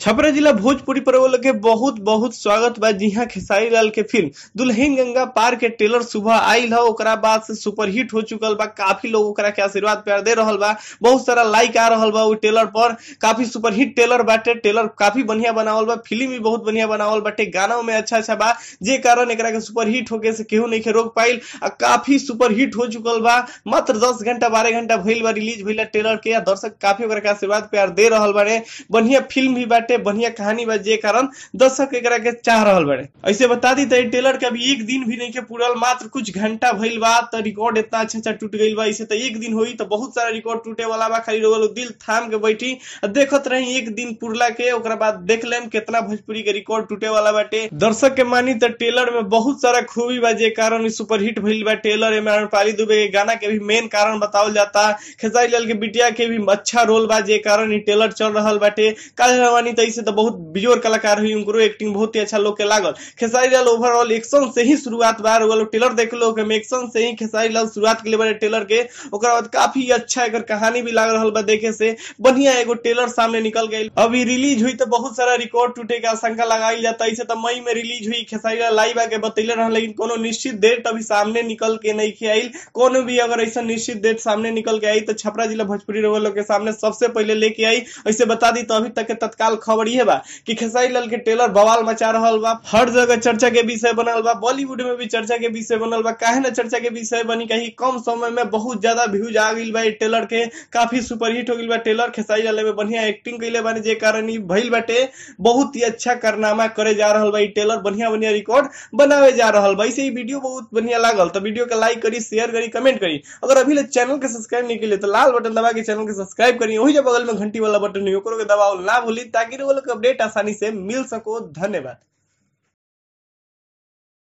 छपरा जिला भोजपुरी पर्व लगे बहुत बहुत स्वागत बा जी हाँ खेसारी लाल के फिल्म दुल्हन गंगा पार के ट्रेलर सुबह आई ओकरा बाद से सुपरहिट हो चुकल बा काफी लोग ओकरा के आशीर्वाद प्यार दे रहा बा बहुत सारा लाइक आ रहा बा ट्रेलर पर काफी सुपरहिट ट्रेलर बाटे ट्रेलर काफी बढ़िया बनावल बा फिल्म भी बहुत बढ़िया बनावल बाटे गाना में अच्छा अच्छा बा जे कारण एक सुपरहिट होके से केहू नहीं रोक पाइल आ काफी सुपरहिट हो चुकल बा मात्र दस घंटा बारह घंटा भैल बा रिलीज भैया ट्रेलर के दर्शक काफी ओकरा के आशीर्वाद प्यार दे रहा बाड़े बढ़िया फिल्म भी बा बाटे बढ़िया कहानी बा जे कारण दर्शक एकरा के चाह रहल बड़े ऐसे बता दी तो टेलर के अभी एक दिन भी नहीं के पूरल मात्र कुछ घंटा भइल बा तो रिकॉर्ड इतना अच्छा अच्छा टूट गई बा इसे तो एक दिन हुई तो बहुत सारा रिकॉर्ड टूटे वाला बा खाली लोग दिल थाम के बैठी देखत रही एक दिन पुरला के ओकरा बाद देख लेम कितना भोजपुरी के रिकॉर्ड टूटे वाला बाटे दर्शक के मानी तो टेलर में बहुत सारा खूबी बा जे कारण सुपरहिट भइल बा टेलर में पाली दुबे के गाना के भी मेन कारण बतावल जाता खेसारी लाल के बिटिया के भी अच्छा रोल बा जे कारण टेलर चल रहा बाटे काली रवानी आदमी तो इसे तो बहुत बिजोर कलाकार हुई उनको एक्टिंग बहुत ही अच्छा लोग के लागल खेसारी लाल ओवरऑल एक्शन से ही शुरुआत बार वो लोग टेलर देख लो हम एक्शन से ही खेसारी लाल शुरुआत के लिए बड़े टेलर के बाद काफी अच्छा एक कहानी भी लाग रहा बा देखे से बढ़िया एगो टेलर सामने निकल गई अभी रिलीज हुई तो बहुत सारा रिकॉर्ड टूटे के आशंका लगाई जाता तो इसे तो मई में रिलीज हुई खेसारी लाल लाइव आके बतैले रहा लेकिन को निश्चित डेट अभी सामने निकल के नहीं खे आई को भी अगर ऐसा निश्चित डेट सामने निकल के आई तो छपरा जिला भोजपुरी लोग के सामने सबसे पहले लेके आई ऐसे बता दी तो अभी तक के तत्काल खबर ये बा कि खेसारी लाल के टेलर बवाल मचा रहा बा हर जगह चर्चा के विषय बनल बा बॉलीवुड में भी चर्चा के विषय बनल बा काहे ना चर्चा के विषय बनी कही कम समय में बहुत ज्यादा व्यूज आ गई बा टेलर के काफी सुपरहिट हो गई बा टेलर खेसारी लाल में बढ़िया एक्टिंग कैले बने जे कारण भइल बाटे बहुत ही अच्छा कारनामा करे जा रहा बा टेलर बढ़िया बढ़िया रिकॉर्ड बनावे जा रहा बा इसे वीडियो बहुत बढ़िया लागल तो वीडियो के लाइक करी शेयर करी कमेंट करी अगर अभी चैनल के सब्सक्राइब नहीं के लिए तो लाल बटन दबा के चैनल के सब्सक्राइब करी वही जब बगल में घंटी वाला बटन नहीं ओकरो दबाओ ना भूली ताकि ताकि लोगों को अपडेट आसानी से मिल सको धन्यवाद